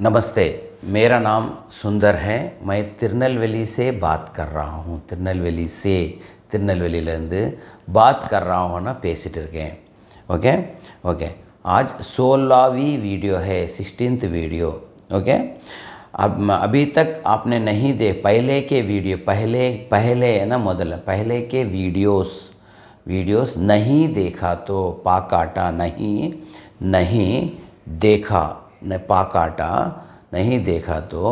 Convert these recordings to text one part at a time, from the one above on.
नमस्ते मेरा नाम सुंदर है मैं तिरनलवेली से बात कर रहा हूँ तिरनलवेली से बात कर रहा हूँ ना இருக்கேன் ओके ओके आज सोलहवीं वीडियो है सिक्सटीन्थ वीडियो ओके अब अभी तक आपने नहीं दे पहले के वीडियो पहले पहले है ना मोदल पहले के वीडियोस वीडियोस नहीं देखा तो पाकाटा नहीं नहीं देखा न पा काटा नहीं देखा तो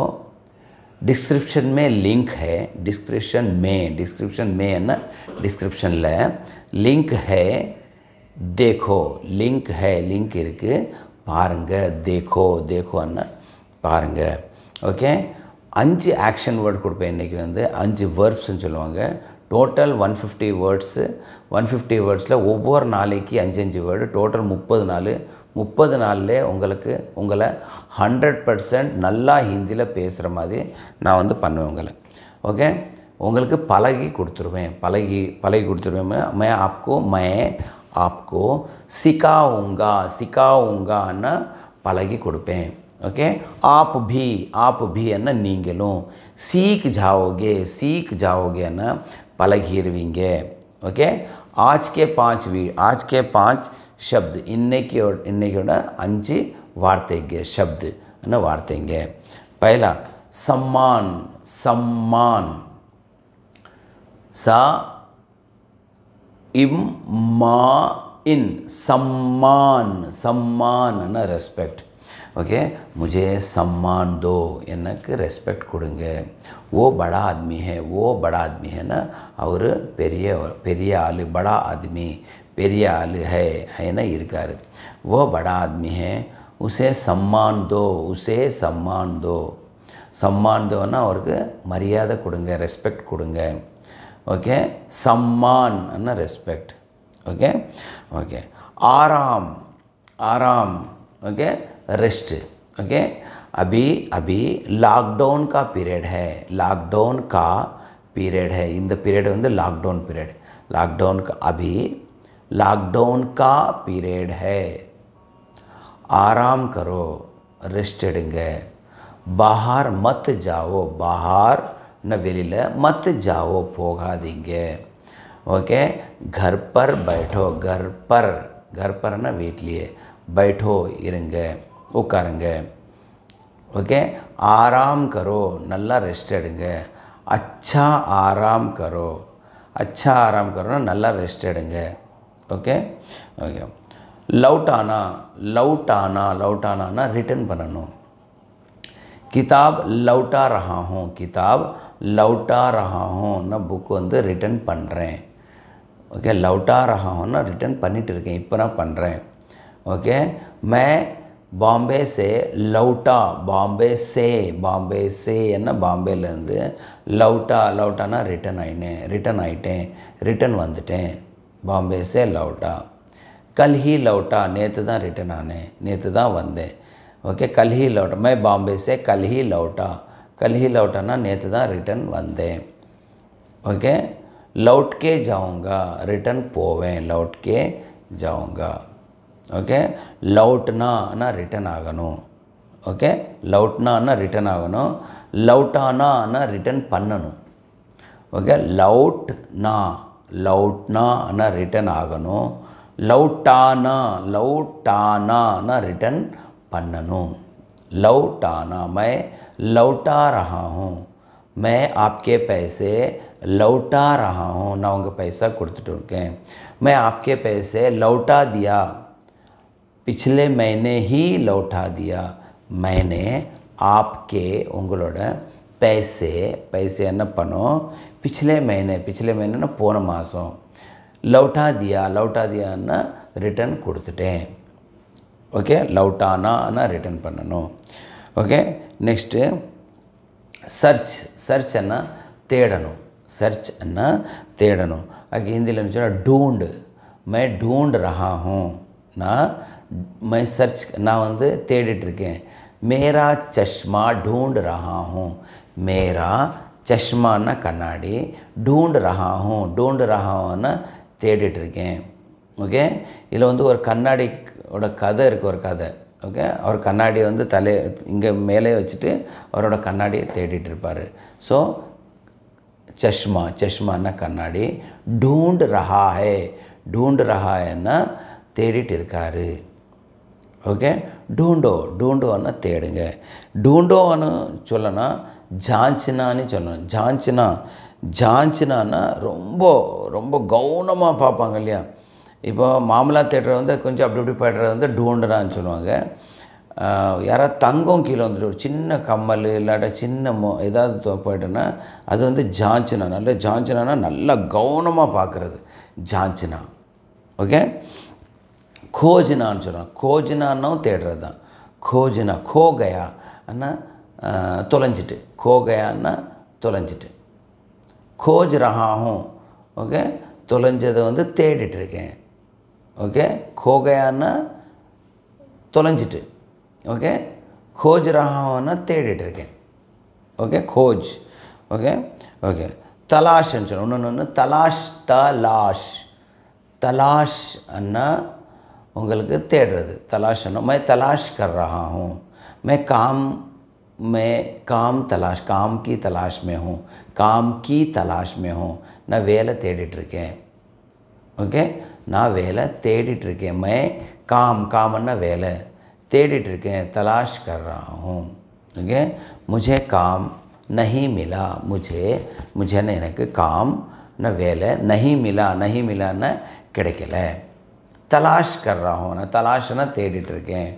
डिस्क्रिप्शन में लिंक है डिस्क्रिप्शन में डिस्क्रिप्शन में है ना डिस्क्रिप्शन लिंक है देखो லிங்க் ஹே லிங்க் இருக்குது பாருங்கள் தேக்கோ தேக்கோன்னா பாருங்கள் ஓகே அஞ்சு ஆக்ஷன் வேர்டு கொடுப்பேன் இன்றைக்கி வந்து அஞ்சு வேர்ப்ஸ்ன்னு சொல்லுவாங்க total one fifty words one fifty வேர்ட்ஸில் ஒவ்வொரு நாளைக்கு அஞ்சு அஞ்சு வேர்டு டோட்டல் முப்பது நாள் முப்பது நாள்லே உங்களுக்கு உங்களை ஹண்ட்ரட் பர்சன்ட் நல்லா ஹிந்தியில் பேசுகிற மாதிரி நான் வந்து பண்ணுவேன் உங்களை ஓகே உங்களுக்கு பழகி கொடுத்துருவேன் பழகி பழகி கொடுத்துருவேன் மே ஆப்கோ மே ஆப்கோ சிகா உங்கான்னு பழகி கொடுப்பேன் ஓகே ஆப் பி ஆப் பி என்ன நீங்களும் சீக் ஜாவோகே சீக் ஜாவோகேன்னு பழகிடுவீங்க ஓகே ஆஜ்கே பாஞ்ச் வீ ஆஜ்கே பாஞ்ச் शब्द इनकी इनको अंजु वार्ते शब्द वार्ते पहला सम्मान सम्मान सा इम मा इन सम्मान सम्मान ना रेस्पेक्ट ओके मुझे सम्मान दो रेस्पेक्ट को वो बड़ा आदमी है वो बड़ा आदमी है ना और பெரிய बड़ा आदमी பெரிய ஆளு ஹே ஹேன்னு இருக்கார் ஓ பட ஆத்மி ஹே உசே சம்மான் தோ உசே சம்மான் தோ சம்மான் தோன்னா அவருக்கு மரியாதை கொடுங்க ரெஸ்பெக்ட் கொடுங்க ஓகே சம்மான் அண்ணா ரெஸ்பெக்ட் ஓகே ஓகே ஆராம் ஆராம் ஓகே ரெஸ்ட்டு ஓகே அபி அபி லாக்டவுன் கா பீரியட் ஹே லாக்டவுன் கா பீரியட் ஹே இந்த பீரியட் வந்து லாக்டவுன் பீரியட் லாக்டவுன் அபி लॉकडाउन का पीरियड है आराम करो रेस्टेडेंग बाहर मत जाओ बाहर न वेल मत जाओ पोगादीग ओके घर पर बैठो घर पर घर पर ना वीटलिए बैठो इंग उंगे ओके आराम करो नल्ला रेस्ट एडुंग अच्छा आराम करो अच्छा आराम करो ना नल्ला रेस्ट एडुंग ஓகே ஓகே லவுட் ஆனா லவுட் ஆனா லவுட் ரிட்டர்ன் பண்ணணும் கிதாப் லவுட்டா ரஹாஹும் கிதாப் லவுட்டா ரஹா புக் வந்து ரிட்டர்ன் பண்ணுறேன் ஓகே லவுட்டா ரஹா ரிட்டன் ரிட்டர்ன் பண்ணிகிட்டு இருக்கேன் இப்போ நான் பண்ணுறேன் ஓகே மே பாம்பே சே லவுட்டா பாம்பே சே பாம்பே சே என்ன பாம்பேலேருந்து லவுட்டா லவுட்டானா ரிட்டன் ஆயினேன் ரிட்டன் ஆயிட்டேன் ரிட்டன் வந்துட்டேன் பாம்பே சே லவுட்டா கல்ஹி லவுட்டா நேற்று தான் ரிட்டன் ஆனேன் நேற்று தான் வந்தேன் ஓகே கல்ஹி லவுட்டா மே பாம்பே சே கல்ஹி லவுட்டா கல்ஹி லவுட்டானா நேற்று தான் ரிட்டன் வந்தேன் ஓகே லவுட்கே ஜாவுங்கா ரிட்டன் போவேன் லவுட்கே ஜாவுங்கா ఓకే లౌట్నా అన్న రిటర్న్ ఆగను ఓకే లౌట్నా అన్న రిటర్న్ ఆగను లౌటానా అన్న రిటర్న్ పన్నను ఓకే లౌట్ నా लौटना ना रिटर्न आगनो लौटाना लौटाना रिटर्न पन्नो लौटाना मैं लौटा रहा हूँ मैं आपके पैसे लौटा रहा हूँ ना उनके पैसा कुर्तुटे मैं आपके पैसे लौटा दिया पिछले महीने ही लौटा दिया मैंने आपके उंगलोड़ पैसे पैसे है பண்ணோம் पनो पिछले महीने पिछले महीने போன மாதம் லவுட்டா தியா லவுட்டா தியான்னா ரிட்டர்ன் கொடுத்துட்டேன் ஓகே லவுட்டானானா ரிட்டர்ன் பண்ணணும் ஓகே நெக்ஸ்ட்டு சர்ச் சர்ச் அண்ணா தேடணும் சர்ச் அண்ணா தேடணும் அதுக்கு ஹிந்தியில் சொன்னால் டூண்டு மே டூண்ட் ரஹா ஹூம் நான் மை சர்ச் நான் வந்து தேடிட்டுருக்கேன் மேரா சஷ்மா டூண்ட் रहा हूँ மேரா சஷ்மான்னா கண்ணாடி டூண்டு ரகாகும் டூண்டு ரகாகன்னு இருக்கேன் ஓகே இதில் வந்து ஒரு கண்ணாடியோட கதை இருக்குது ஒரு கதை ஓகே அவர் கண்ணாடி வந்து தலை இங்கே மேலே வச்சுட்டு அவரோட கண்ணாடியை தேடிட்டு இருப்பார் ஸோ சஷ்மா சஷ்மானா கண்ணாடி டூண்டு ரஹாஹே டூண்டு ரஹாயன்னா தேடிட்டு இருக்காரு ஓகே டூண்டோ டூண்டோன்னா தேடுங்க டூண்டோன்னு சொல்லணும் ஜான்சினான்னு சொன்னோம் ஜான்சினா ஜாஞ்சினான்னா ரொம்ப ரொம்ப கௌனமாக பார்ப்பாங்க இல்லையா இப்போ மாமலா தேட்டர் வந்து கொஞ்சம் அப்படி இப்படி போய்ட்டுறது வந்து டூண்டனான்னு சொல்லுவாங்க யாராவது தங்கம் கீழே வந்துட்டு ஒரு சின்ன கம்மல் இல்லாட்ட சின்ன மோ ஏதாவது போய்ட்டுனா அது வந்து ஜான்சினா நல்ல ஜான்சினானா நல்லா கவனமாக பார்க்குறது ஜான்சினா ஓகே கோஜினான்னு சொல்கிறான் கோஜினான்னும் தேடுறது தான் கோஜினா கோகையா ஆனால் தொலைஞ்சிட்டு கோ தொலைஞ்சிட்டு கோஜ் ரகாகும் ஓகே தொலைஞ்சதை வந்து தேடிட்டுருக்கேன் ஓகே கோ தொலைஞ்சிட்டு ஓகே கோஜ் ரஹாகனா தேடிட்டுருக்கேன் ஓகே கோஜ் ஓகே ஓகே தலாஷ்ன்னு சொல்லணும் இன்னொன்று ஒன்று தலாஷ் தலாஷ் தலாஷ் அண்ணா உங்களுக்கு தேடுறது தலாஷ் அண்ணா மே தலாஷ் रहा மே காம் मैं काम तलाश काम की तलाश में हूँ काम की तलाश में हूँ ना वेले तेड़िटें ओके ना वेले तेड़िटें मैं काम काम ना वेले तेड़िटें तलाश कर रहा हूँ ओके मुझे काम नहीं मिला मुझे मुझे ना इनके काम ना वेले नहीं मिला नहीं मिला ना कड़े तलाश कर रहा हूँ ना तलाश ना तेड़िटें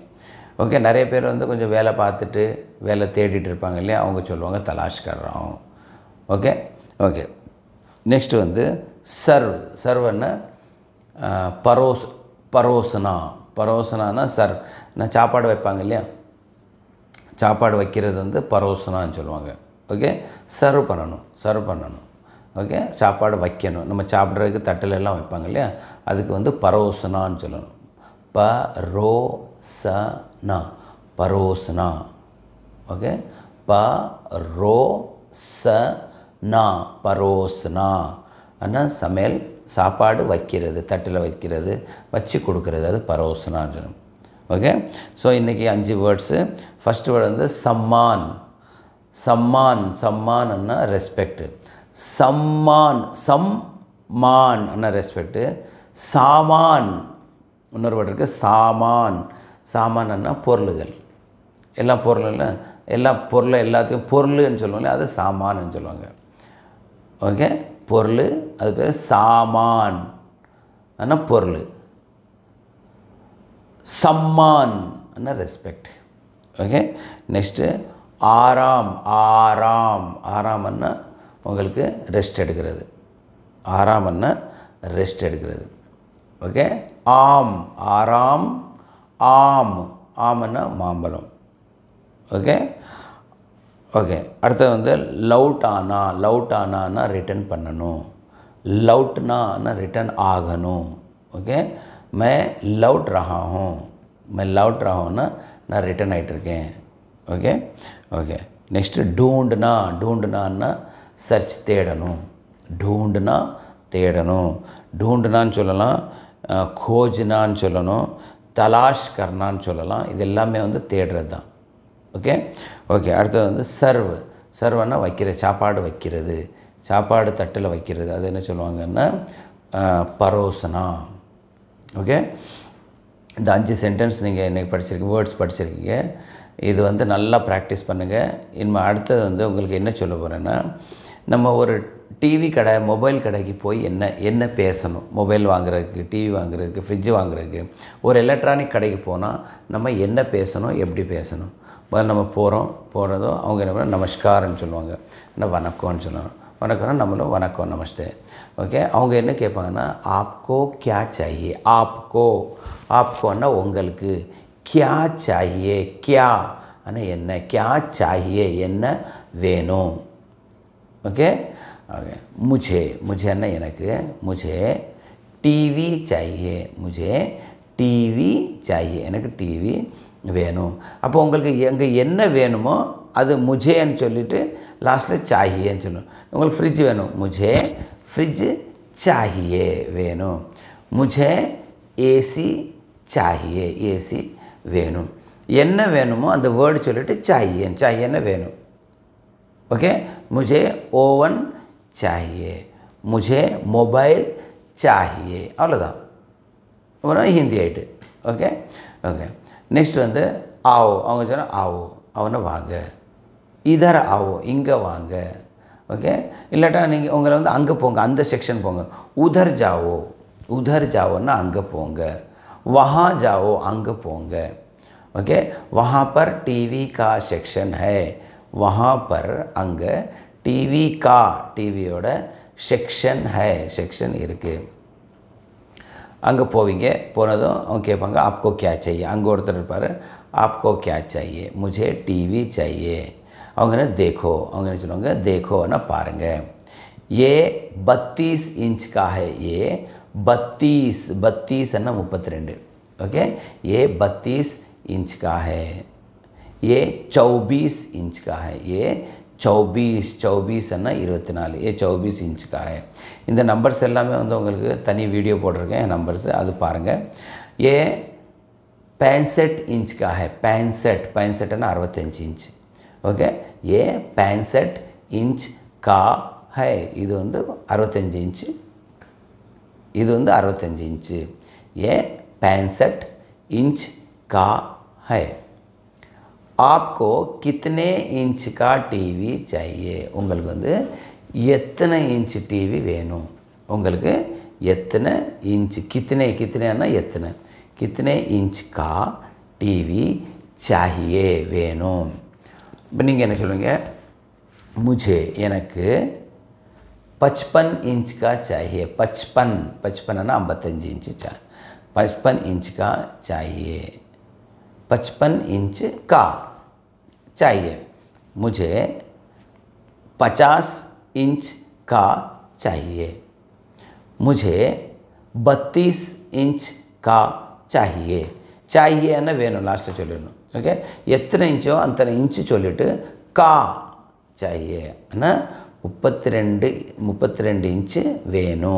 ஓகே நிறைய பேர் வந்து கொஞ்சம் வேலை பார்த்துட்டு வேலை தேடிட்டு இருப்பாங்க இல்லையா அவங்க சொல்லுவாங்க தலாஷ்கரம் ஓகே ஓகே நெக்ஸ்ட்டு வந்து சர்வ் சர்வன்னா பரோஸ் பரோசனா பரோசனானா சர் நான் சாப்பாடு வைப்பாங்க இல்லையா சாப்பாடு வைக்கிறது வந்து பரோசனான்னு சொல்லுவாங்க ஓகே சர்வ் பண்ணணும் சர்வ் பண்ணணும் ஓகே சாப்பாடு வைக்கணும் நம்ம சாப்பிட்றதுக்கு தட்டில் எல்லாம் வைப்பாங்க இல்லையா அதுக்கு வந்து பரோசனான்னு சொல்லணும் ப ரோ ச ந பரோசனா ஓகே ப ரோ ச ந பரோசனா ஆனால் சமையல் சாப்பாடு வைக்கிறது தட்டில் வைக்கிறது வச்சு கொடுக்கறது அது பரோசனான்னு ஓகே ஸோ இன்றைக்கி அஞ்சு வேர்ட்ஸு ஃபஸ்ட்டு வேர்டு வந்து சம்மான் சம்மான் சம்மான்னா ரெஸ்பெக்டு சம்மான் சம் மான் அண்ணா ரெஸ்பெக்ட்டு சாமான் இன்னொரு வேர்டு இருக்குது சாமான் சாமானா பொருள்கள் எல்லா பொருளில் எல்லா பொருளை எல்லாத்தையும் பொருள்னு சொல்லுவாங்க அது சாமான்னு சொல்லுவாங்க ஓகே பொருள் அது பேர் சாமான் ஆனால் பொருள் சம்மான் அண்ணா ரெஸ்பெக்ட் ஓகே நெக்ஸ்ட்டு ஆறாம் ஆறாம் ஆறாம் அண்ணா உங்களுக்கு ரெஸ்ட் எடுக்கிறது ஆறாம் அண்ணா ரெஸ்ட் எடுக்கிறது ஓகே ஆம் ஆறாம் ஆம் ஆம்னா மாம்பழம் ஓகே ஓகே அடுத்தது வந்து லவுட் ஆனா லவுட் ஆனான்னா ரிட்டர்ன் பண்ணணும் லவுட்னா ரிட்டர்ன் ஆகணும் ஓகே மே லவுட் ரஹாகும் மே லவுட் ரஹோன்னா நான் ரிட்டர்ன் ஆகிட்டுருக்கேன் ஓகே ஓகே நெக்ஸ்ட்டு டூண்டுனா டூண்டுனான்னா சர்ச் தேடணும் டூண்டுனா தேடணும் டூண்டுனான்னு சொல்லலாம் கோஜினான்னு சொல்லணும் தலாஷ் கர்ணான்னு சொல்லலாம் இது எல்லாமே வந்து தேடுறது தான் ஓகே ஓகே அடுத்தது வந்து சர்வ் சர்வன்னா வைக்கிற சாப்பாடு வைக்கிறது சாப்பாடு தட்டில் வைக்கிறது அது என்ன சொல்லுவாங்கன்னா பரோசனா ஓகே இந்த அஞ்சு சென்டென்ஸ் நீங்கள் இன்றைக்கி படிச்சிருக்கீங்க வேர்ட்ஸ் படிச்சிருக்கீங்க இது வந்து நல்லா ப்ராக்டிஸ் பண்ணுங்கள் இனிமேல் அடுத்தது வந்து உங்களுக்கு என்ன சொல்ல போகிறேன்னா நம்ம ஒரு டிவி கடை மொபைல் கடைக்கு போய் என்ன என்ன பேசணும் மொபைல் வாங்குறதுக்கு டிவி வாங்குறதுக்கு ஃப்ரிட்ஜ் வாங்குறதுக்கு ஒரு எலக்ட்ரானிக் கடைக்கு போனால் நம்ம என்ன பேசணும் எப்படி பேசணும் நம்ம போகிறோம் போகிறதும் அவங்க என்ன நமஸ்காரன்னு சொல்லுவாங்க என்ன வணக்கம்னு சொல்லுவாங்க வணக்கம்னா நம்மளும் வணக்கம் நமஸ்தே ஓகே அவங்க என்ன கேட்பாங்கன்னா ஆப்கோ கியா சாஹியே ஆப்கோ ஆப்கோன்னா உங்களுக்கு கியா சாயே கியா ஆனால் என்ன கியா சாஹியே என்ன வேணும் ஓகே ஓகே முஜே முஜேன்னா எனக்கு முஜே டிவி சாயே முஜே டிவி சாயே எனக்கு டிவி வேணும் அப்போ உங்களுக்கு எங்கே என்ன வேணுமோ அது முஜேன்னு சொல்லிவிட்டு லாஸ்ட்டில் சாயேன்னு சொல்லணும் உங்களுக்கு ஃப்ரிட்ஜ் வேணும் முஜே ஃப்ரிட்ஜு சாகியே வேணும் முஜே ஏசி சாகியே ஏசி வேணும் என்ன வேணுமோ அந்த வேர்டு சொல்லிவிட்டு சாஹியன் சாஹியன்னு வேணும் ओके मुझे ओवन चाहिए मुझे मोबाइल चाहिए अवलोदा हिंदी आईटे ओके ओके नेक्स्ट वो आओ अगर आओ अपने वांग इधर आओ इं वांग ओके इलाटा उ अगे अंद सेक्शन उधर जाओ उधर जाओ अं वहाँ जाओ अं ओके वहाँ पर टीवी का सेक्शन है वहाँ पर अंग टीवी का टीवियो सेक्शन है सेक्शन अगे पवी पेपा आपको क्या चाहिए पर आपको क्या चाहिए मुझे टीवी चाहिए अगर देखो अगर चलेंगे देखो ना पारेंगे ये बत्तीस इंच का है ये बत्तीस बत्तीस ना मुपत् रे ओके ये बत्तीस इंच का है ये 24 इंच का है ये 24 24ன்னா இருபத்தி நாலு ஏ சௌபீஸ் இன்ச்சுக்காக இந்த நம்பர்ஸ் எல்லாமே வந்து உங்களுக்கு தனி வீடியோ போட்டிருக்கேன் நம்பர்ஸ் அது பாருங்கள் ஏ पैंसठ इंच का है पैंसठ पैंसठ ना अरवती इंच ओके ये पैंसठ इंच का है இது வந்து அறுபத்தஞ்சு இன்ச்சு இது வந்து அறுபத்தஞ்சு இன்ச்சு ஏ பேன்சட் இன்ச் கா ஹை आपको कितने இன்ச் கா டிவி चाहिए உங்களுக்கு வந்து எத்தனை இன்ச் டிவி வேணும் உங்களுக்கு எத்தனை இன்ச் கித்தனை கித்தனைன்னா எத்தனை கித்தனை இன்ச் கா டிவி சாஹியே வேணும் இப்போ நீங்கள் என்ன சொல்லுவீங்க முஜே எனக்கு பச்பன் இன்ச் கா சாஹியே பச்பன் பச்பன்னா ஐம்பத்தஞ்சு இன்ச்சு சா பச்பன் இன்ச் கா சாஹியே பச்பன் இன்ச் கா चाहिए मुझे पचास इंच का चाहिए मुझे बत्तीस इंच का चाहिए चाहिए ना वेणु लास्ट चल ओके एतने इंचो अत इंच का चाहिए है ना मुपत् रे मुपत् इंच वेणु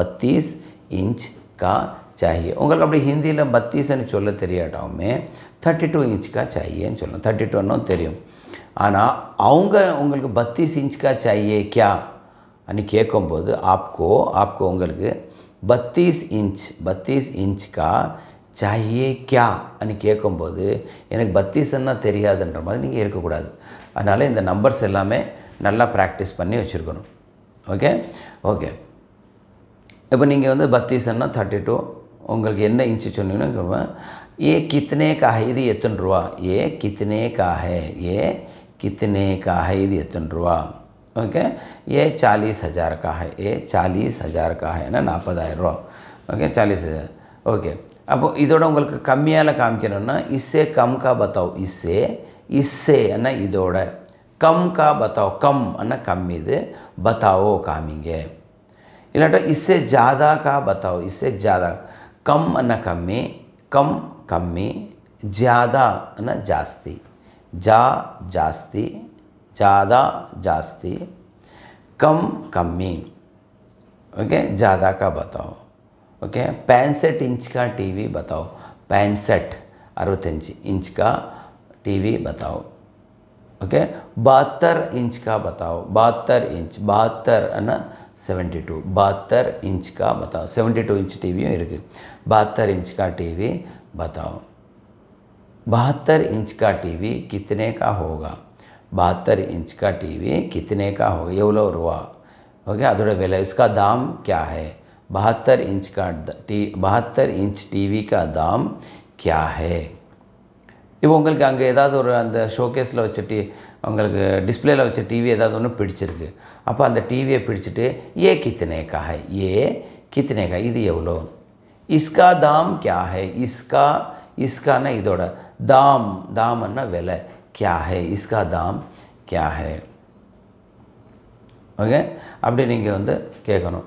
बत्तीस इंच का चाहिए உங்களுக்கு அப்படி ஹிந்தியில் பத்தீஸ்ன்னு சொல்ல தெரியாட்டவுமே தேர்ட்டி டூ இன்ச்சுக்காக சாயின்னு சொல்லணும் தேர்ட்டி டூன்னும் தெரியும் ஆனால் அவங்க உங்களுக்கு பத்தீஸ் இன்ச்சுக்காக சாயே கியா அப்படி கேட்கும்போது ஆப்கோ ஆப்கோ உங்களுக்கு பத்தீஸ் இன்ச் பத்தீஸ் இன்ச்சுக்கா சாயே கியா அப்படி கேட்கும்போது எனக்கு பத்தீசன்னா தெரியாதுன்ற மாதிரி நீங்கள் இருக்கக்கூடாது அதனால் இந்த நம்பர்ஸ் எல்லாமே நல்லா ப்ராக்டிஸ் பண்ணி வச்சுருக்கணும் ஓகே ஓகே இப்போ நீங்கள் வந்து பத்தீஸ்ன்னா தேர்ட்டி டூ உங்களுக்கு हाँ। ये कितने का है ये எத்தனை ரூபா ये कितने का है ये कितने का है ये எத்தனை ரூபா ओके ये चालीस हज़ार का है ये चालीस हज़ार का है ना நாற்பதாயிரம் ரூபா ओके चालीस हज़ार ओके अब அப்போ இதோட உங்களுக்கு கம்மியால் காமிக்கணும்னா इससे कम का बताओ इससे इससे என்ன இதோட कम का बताओ कम अन्ना कम இது बताओ காமிங்க इलाटा इससे ज़्यादा का बताओ इससे ज़्यादा कम न कमे कम कमे ज़्यादा न जास्ती जा जास्ती ज़्यादा जास्ती कम कमी ओके ज़्यादा का बताओ ओके पैंसठ इंच का टीवी बताओ पैंसठ इंच इंच का टीवी बताओ ओके बहत्तर इंच का बताओ बहत्तर इंच बहत्तर है ना सेवेंटी टू बहत्तर इंच का बताओ seventy two inch T V बहत्तर इंच का टीवी बताओ बहत्तर इंच का टीवी कितने का होगा बहत्तर इंच का टीवी कितने का होगा एवलो रुआ ओके அதோட वेला इसका दाम क्या है बहत्तर इंच का टी बहत्तर इंच टीवी का दाम क्या है இப்போ உங்களுக்கு அங்கே ஏதாவது ஒரு அந்த ஷோகேஸில் வச்ச டி உங்களுக்கு டிஸ்பிளேல வச்ச டிவி ஏதாவது ஒன்று பிடிச்சிருக்கு அப்போ அந்த டிவியை பிடிச்சிட்டு ஏ கித்தனேக்காக ஏ கித்தனேக்கா இது எவ்வளோ இஸ்கா தாம் கியா இஸ்கா இஸ்கானா இதோட தாம் தாம்னா விலை கியா இஸ்கா தாம் கியா ஓகே அப்படி நீங்கள் வந்து கேட்கணும்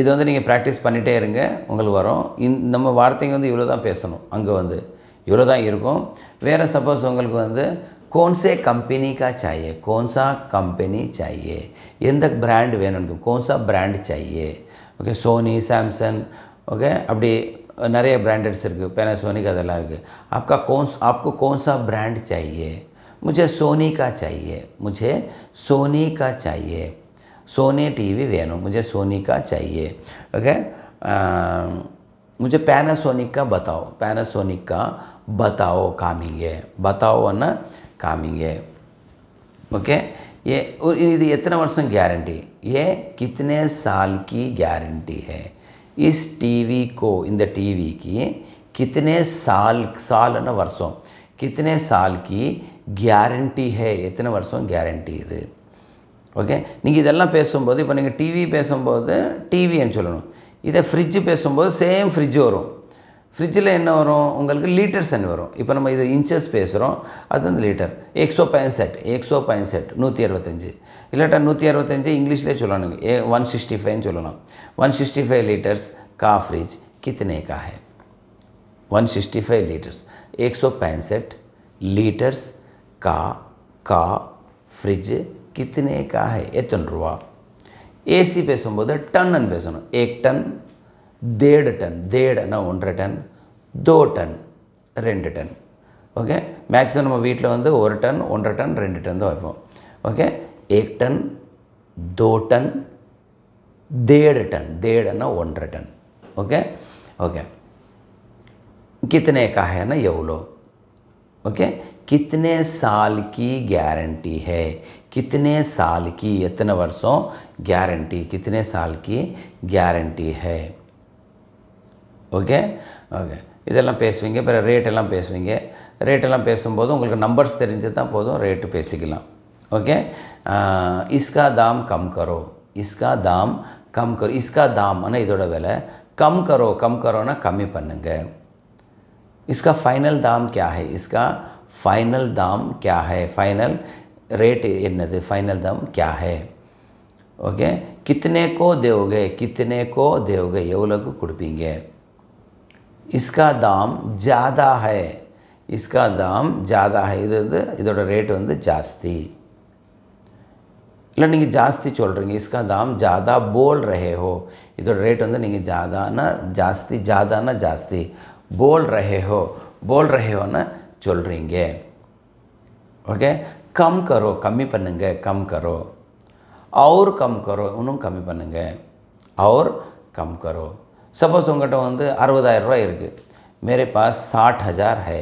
இது வந்து நீங்கள் ப்ராக்டிஸ் பண்ணிகிட்டே இருங்க உங்களுக்கு வரும் இந் நம்ம வார்த்தைங்க வந்து இவ்வளோ தான் பேசணும் அங்கே வந்து वे सपोज उसे कंपनी का चाहिए कौनसा कंपनी चाहिए एं प्राण वनसा प्राण चाहिए ओके सोनी सामसंग ओके अब नया प्राटड्स पेनासोनिक आपका कौन आपको कौन सा प्राण चाहिए मुझे सोनी का चाहिए मुझे सोनी का चाहिए सोनी टीवी वे मुझे सोनी का चाहिए ओके मुझे पैनासोनिक का बताओ पैनासोनिक का बताओ ಕಾಮಿಂಗೆ बताओ ಅನ್ನು ಕಾಮಿಂಗೆ ओके ये इतने इतना वर्षों गारंटी ये कितने साल की गारंटी है इस टीवी को इन द टीवी की कितने साल साल ना वर्षों कितने साल की गारंटी है इतने वर्षों गारंटी இது ஓகே நீங்கள் இதெல்லாம் பேசும்போது இப்போ நீங்கள் டிவி இதை ஃப்ரிட்ஜு பேசும்போது சேம் ஃப்ரிட்ஜு வரும் ஃப்ரிட்ஜில் என்ன வரும் உங்களுக்கு லீட்டர்ஸ் என்ன வரும் இப்போ நம்ம இது இன்ச்சஸ் பேசுகிறோம் அது வந்து லீட்டர் எக்ஸோ பயன்செட் எக்ஸோ பயன்செட் நூற்றி அறுபத்தஞ்சு இல்லாட்டா நூற்றி அறுபத்தஞ்சு இங்கிலீஷ்லேயே சொல்லணும் ஏ ஒன் சிக்ஸ்டி ஃபைவ்னு சொல்லலாம் ஒன் சிக்ஸ்டி ஃபைவ் கா ஃப்ரிட்ஜ் फ्रिज कितने ஒன் சிக்ஸ்டி ஃபைவ் लीटर्स எக்ஸோ लीटर्स का का फ्रिज कितने का है எத்தனை ரூபா ஏசி பேசும்போது டன்னுன்னு பேசணும் ஏக் டன் தேடு டன் தேடுன்னா ஒன்றரை டன் தோ டன் ரெண்டு டன் ஓகே மேக்ஸிமம் நம்ம வீட்டில் வந்து ஒரு டன் ஒன்றரை டன் ரெண்டு டன் தான் வைப்போம் ஓகே ஏக் டன் தோ டன் देढ़ टन डेढ़ ना ओंर टन ओके ओके कितने का है ना येवलो ओके कितने साल की गारंटी है कितने साल की इतने वर्षों गारंटी कितने साल की गारंटी है ओके ओके इतना पेसवेंगे पर रेटेल पेसवेंगे रेटेल पेसबूद नंबरता रेट पेसिकल ओके इसका दाम कम करो इसका दाम कम करो इसका दाम इोड वे कम करो कम करोना कमी पन्नुग इसका फाइनल दाम क्या है इसका फाइनल दाम क्या है फाइनल रेट इनद फाइनल दम क्या है ओके कितने को दोगे कितने को दोगे योग कुपी इसका दाम ज़्यादा है इसका दाम ज़्यादा है इोड रेट वो जास्ती नहीं जास्ती चल रही इसका दाम ज़्यादा बोल रहे हो इोड रेट वो नहीं ज़्यादाना जास्ती ज़्यादाना जास्ती बोल रहे हो बोल रहे होना चल रही ओके கம் கரோ கம்மி பண்ணுங்க கம் கரோ அவர் கம் கரோ இன்னும் கம்மி பண்ணுங்க அவர் கம் கரோ சப்போஸ் உங்கள்கிட்ட வந்து அறுபதாயிரரூவா இருக்குது மேரே பாஸ் சாட் ஹஜார் ஹே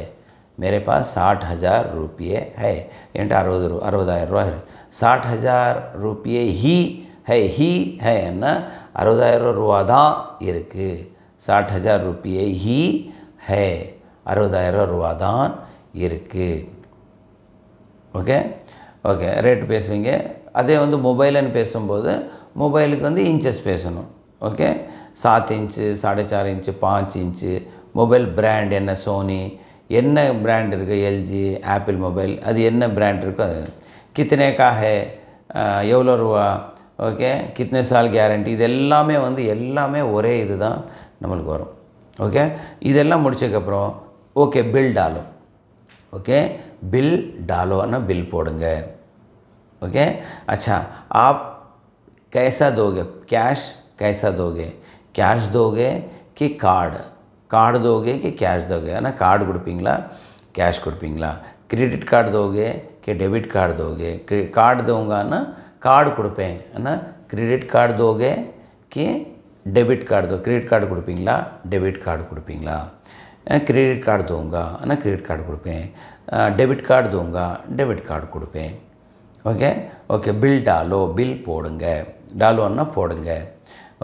மேரே பாஸ் சாட் ஹஜார் ரூபியே ஹே என்கிட்ட அறுபது ரூ அறுபதாயிரரூவா இருக்குது சாட் ஹஜார் ரூபியே ஹி ஹே ஹி ஹே என்ன அறுபதாயிரம் ரூபா தான் இருக்குது சாட் ஹஜார் ரூபியே ஹி ஹே அறுபதாயிரம் ரூபா தான் இருக்குது ஓகே ஓகே ரேட் பேசுவீங்க அதே வந்து மொபைலுன்னு பேசும்போது மொபைலுக்கு வந்து இன்ச்சஸ் பேசணும் ஓகே சாத்து இன்ச்சு சாடே சார் இன்ச்சு பாஞ்சு இன்ச்சு மொபைல் பிராண்ட் என்ன சோனி என்ன பிராண்ட் இருக்குது எல்ஜி ஆப்பிள் மொபைல் அது என்ன பிராண்ட் இருக்கோ அது கித்தனே காஹே எவ்வளோ ரூபா ஓகே கித்தனை சால் கேரண்டி இது எல்லாமே வந்து எல்லாமே ஒரே இது தான் நம்மளுக்கு வரும் ஓகே இதெல்லாம் முடிச்சதுக்கப்புறம் ஓகே பில்ட் ஆலும் ஓகே बिल डालो ना बिल पोड़ेंगे ओके अच्छा आप कैसा दोगे कैश कैसा दोगे कैश दोगे कि कार्ड कार्ड दोगे कि कैश दोगे है ना कार्ड கொடுப்பீங்களா कैश கொடுப்பீங்களா क्रेडिट कार्ड दोगे कि डेबिट कार्ड दोगे कार्ड दूंगा ना कार्ड கொடுப்பேன் है ना क्रेडिट कार्ड दोगे कि डेबिट कार्ड दो क्रेडिट कार्ड கொடுப்பீங்களா डेबिट कार्ड கொடுப்பீங்களा क्रेडिट कार्ड दूंगा है ना क्रेडिट कार्ड கொடுப்பேன் டெபிட் கார்டு தூங்க டெபிட் கார்டு கொடுப்பேன் ஓகே ஓகே பில் டாலோ பில் போடுங்க டாலோன்னா போடுங்க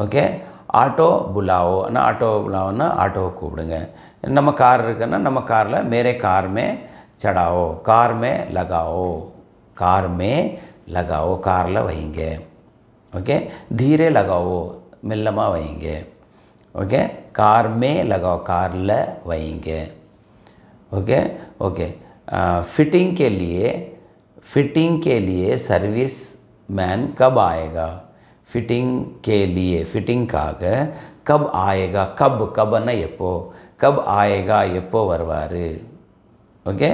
ஓகே ஆட்டோ புலாவோனா ஆட்டோ புலாவோன்னா ஆட்டோவை கூப்பிடுங்க நம்ம கார் இருக்குன்னா நம்ம காரில் மேரே கார் மே चढ़ाओ कार में लगाओ कार में लगाओ कार வைங்க ஓகே धीरे लगाओ மெல்லமாக வைங்க ஓகே கார் மே लगाओ காரில் வைங்க ஓகே ஓகே फिटिंग के लिए फिटिंग के लिए सर्विस मैन कब आएगा फिटिंग के लिए ஃபிட்டிங்காக கப் ஆயேகா கப் கப்னா எப்போ கப் ஆயேகா எப்போ வருவார் ஓகே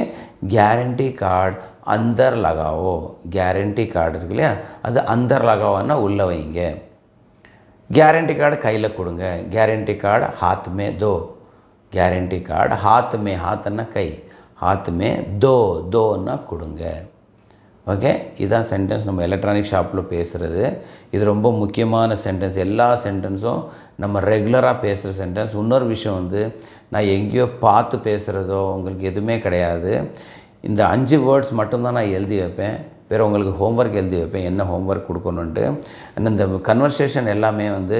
கேரண்டி கார்டு அந்தர் லகாவோ கேரண்டி கார்டு இருக்கு இல்லையா அது அந்தர் லகாவோன்னா உள்ளே வைங்க கேரண்டி கார்டு கையில் கொடுங்க கேரண்டி கார்டு ஹாத்மே தோ கேரண்டி கார்டு ஹாத்மே ஹாத்துன்னா கை ஆத்துமே தோ தோன்னா கொடுங்க ஓகே இதான் சென்டென்ஸ் நம்ம எலக்ட்ரானிக் ஷாப்பில் பேசுகிறது இது ரொம்ப முக்கியமான சென்டென்ஸ் எல்லா சென்டென்ஸும் நம்ம ரெகுலராக பேசுகிற சென்டென்ஸ் இன்னொரு விஷயம் வந்து நான் எங்கேயோ பார்த்து பேசுகிறதோ உங்களுக்கு எதுவுமே கிடையாது இந்த அஞ்சு வேர்ட்ஸ் மட்டும்தான் நான் எழுதி வைப்பேன் வேறு உங்களுக்கு ஹோம்ஒர்க் எழுதி வைப்பேன் என்ன ஹோம்ஒர்க் கொடுக்கணுன்ட்டு அந்த கன்வர்சேஷன் எல்லாமே வந்து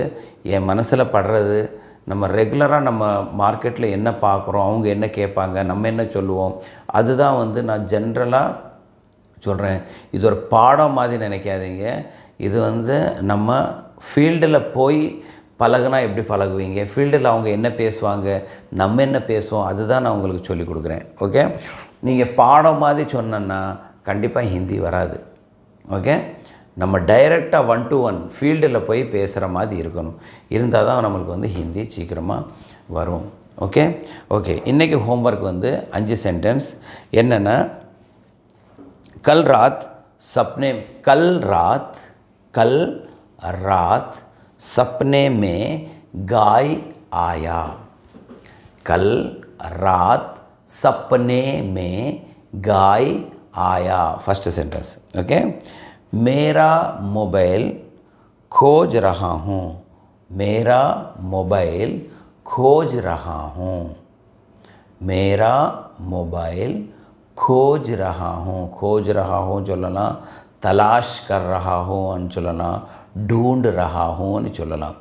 என் மனசில் படுறது நம்ம ரெகுலராக நம்ம மார்க்கெட்டில் என்ன பார்க்குறோம் அவங்க என்ன கேட்பாங்க நம்ம என்ன சொல்லுவோம் அதுதான் வந்து நான் ஜென்ரலாக சொல்கிறேன் இது ஒரு பாடம் மாதிரி நினைக்காதீங்க இது வந்து நம்ம ஃபீல்டில் போய் பழகுனா எப்படி பழகுவீங்க ஃபீல்டில் அவங்க என்ன பேசுவாங்க நம்ம என்ன பேசுவோம் அதுதான் நான் உங்களுக்கு சொல்லிக் கொடுக்குறேன் ஓகே நீங்கள் பாடம் மாதிரி சொன்னோன்னா கண்டிப்பாக ஹிந்தி வராது ஓகே நம்ம டைரெக்டாக ஒன் டு ஒன் ஃபீல்டில் போய் பேசுகிற மாதிரி இருக்கணும் இருந்தால் தான் நம்மளுக்கு வந்து ஹிந்தி சீக்கிரமாக வரும் ஓகே ஓகே இன்றைக்கி ஹோம்ஒர்க் வந்து அஞ்சு சென்டென்ஸ் என்னென்னா கல் ராத் சப்னே கல் ராத் கல் ராத் சப்னே மே காய் ஆயா கல் ராத் சப்னே மே காய் ஆயா ஃபஸ்ட்டு சென்டென்ஸ் ஓகே मेरा मोबाइल खोज रहा हूँ मेरा मोबाइल खोज रहा हूँ मेरा मोबाइल खोज रहा हूँ खोज रहा हूँ चलना तलाश कर रहा हूँ चलना ढूंढ रहा हूँ चलना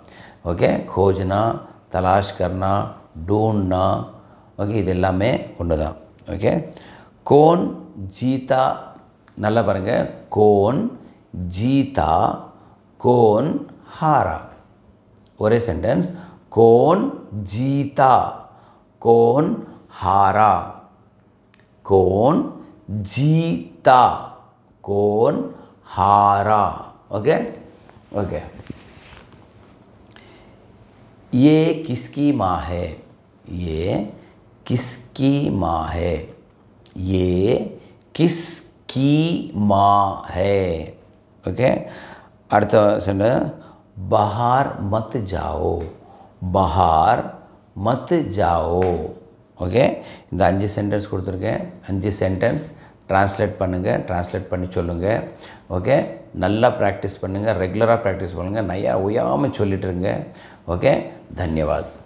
ओके खोजना तलाश करना ढूंढना ओके இது எல்லாமே ஒன்று தான் ஓகே கோன் ஜீதா जीता कौन हारा और सेंटेंस कौन जीता कौन हारा कौन जीता कौन हारा ओके ओके ये किसकी माँ है ये किसकी माँ है ये किसकी माँ है ஓகே அடுத்த சென்ட் பஹார் மத் ஜாவோ பஹார் மத் ஜாவோ ஓகே இந்த அஞ்சு சென்டென்ஸ் கொடுத்துருக்கேன் அஞ்சு சென்டென்ஸ் ட்ரான்ஸ்லேட் பண்ணுங்கள் ட்ரான்ஸ்லேட் பண்ணி சொல்லுங்கள் ஓகே நல்லா ப்ராக்டிஸ் பண்ணுங்கள் ரெகுலராக ப்ராக்டிஸ் பண்ணுங்கள் நிறையா ஒய்யாமல் சொல்லிட்டுருங்க ஓகே தன்யவாத்